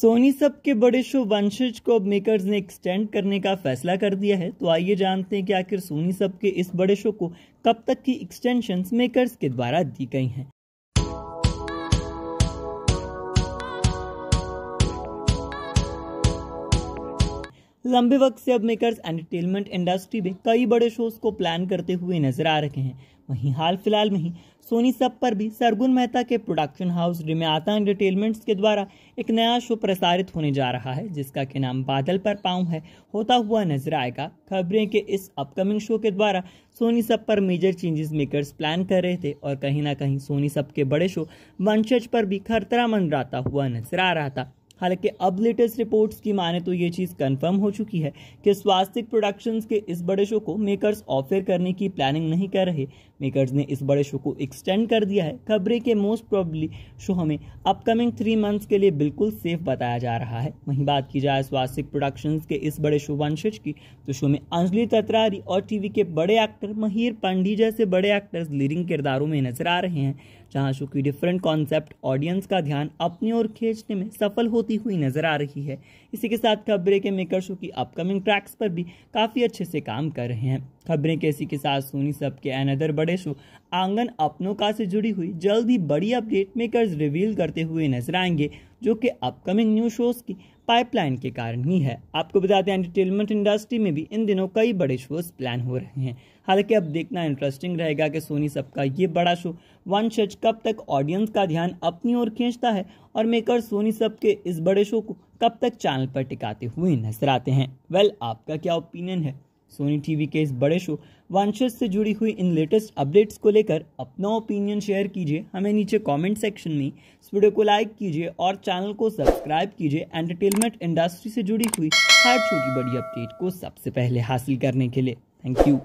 सोनी सब के बड़े शो वंशज को अब मेकर्स ने एक्सटेंड करने का फैसला कर दिया है तो आइए जानते हैं कि आखिर सोनी सब के इस बड़े शो को कब तक की एक्सटेंशन मेकर्स के द्वारा दी गई हैं लंबे वक्त से अब मेकर्स एंटरटेनमेंट इंडस्ट्री में कई बड़े शोज को प्लान करते हुए नजर आ रहे हैं वहीं हाल फिलहाल में ही सोनी सब पर भी सरगुन मेहता के प्रोडक्शन हाउस रिमयाता एंटरटेनमेंट्स के द्वारा एक नया शो प्रसारित होने जा रहा है जिसका के नाम बादल पर पाँव है होता हुआ नजर आएगा खबरें के इस अपकमिंग शो के द्वारा सोनी सब पर मेजर चेंजेस मेकर्स प्लान कर रहे थे और कहीं ना कहीं सोनी सब के बड़े शो वंशज पर भी खतरा मंडराता हुआ नजर आ रहा था हालांकि अब लेटेस्ट रिपोर्ट्स की माने तो ये चीज़ कंफर्म हो चुकी है कि स्वास्तिक प्रोडक्शंस के इस बड़े शो को मेकर्स ऑफर करने की प्लानिंग नहीं कर रहे मेकर्स ने इस बड़े शो को एक्सटेंड कर दिया है खबरें के मोस्ट प्रॉब्ली शो हमें अपकमिंग थ्री मंथ्स के लिए बिल्कुल सेफ बताया जा रहा है वहीं बात की जाए स्वास्तिक प्रोडक्शंस के इस बड़े शो वंशज की तो शो में अंजलि तत्रारी और टीवी के बड़े एक्टर महिर पांडी जैसे बड़े एक्टर्स लीडिंग किरदारों में नजर आ रहे हैं जहां शो की डिफरेंट कॉन्सेप्ट ऑडियंस का ध्यान अपनी ओर खींचने में सफल होती हुई नजर आ रही है इसी के साथ खबरें के मेकर शो की अपकमिंग ट्रैक्स पर भी काफ़ी अच्छे से काम कर रहे हैं खबरें के इसी के साथ सोनी सब के अनदर बड़े शो आंगन अपनों का से जुड़ी हुई जल्द ही बड़ी अपडेट मेकर्स रिवील करते हुए नजर आएंगे जो कि अपकमिंग न्यू शोज़ की पाइपलाइन के कारण ही है आपको बता दें एंटरटेनमेंट इंडस्ट्री में भी इन दिनों कई बड़े शोज प्लान हो रहे हैं हालांकि अब देखना इंटरेस्टिंग रहेगा कि सोनी सबका ये बड़ा शो वन शच कब तक ऑडियंस का ध्यान अपनी ओर खींचता है और मेकर सोनी सब के इस बड़े शो को कब तक चैनल पर टिकाते हुए नजर आते हैं वेल आपका क्या ओपिनियन है सोनी टीवी के इस बड़े शो वांछस से जुड़ी हुई इन लेटेस्ट अपडेट्स को लेकर अपना ओपिनियन शेयर कीजिए हमें नीचे कमेंट सेक्शन में इस वीडियो को लाइक कीजिए और चैनल को सब्सक्राइब कीजिए एंटरटेनमेंट इंडस्ट्री से जुड़ी हुई हर छोटी बड़ी अपडेट को सबसे पहले हासिल करने के लिए थैंक यू